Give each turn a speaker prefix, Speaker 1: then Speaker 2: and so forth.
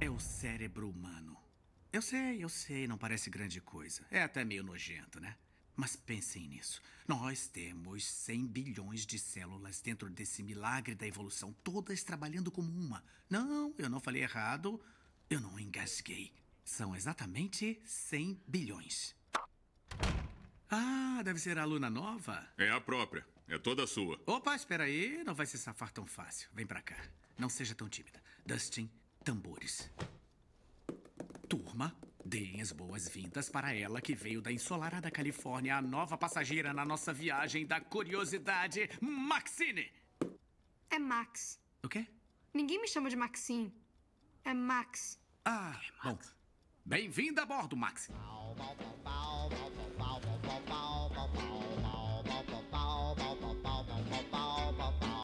Speaker 1: É o cérebro humano. Eu sei, eu sei, não parece grande coisa. É até meio nojento, né? Mas pensem nisso. Nós temos 100 bilhões de células dentro desse milagre da evolução, todas trabalhando como uma. Não, eu não falei errado. Eu não engasguei. São exatamente 100 bilhões. Ah, deve ser a aluna nova?
Speaker 2: É a própria. É toda sua.
Speaker 1: Opa, espera aí. Não vai se safar tão fácil. Vem pra cá. Não seja tão tímida. Dustin, tambores.
Speaker 3: Turma, deem as boas-vindas para ela que veio da ensolarada Califórnia, a nova passageira na nossa viagem da curiosidade,
Speaker 4: Maxine! É Max. O quê? Ninguém me chama de Maxine. É Max. Ah,
Speaker 5: é Max. bom. Bem-vinda a bordo, Max.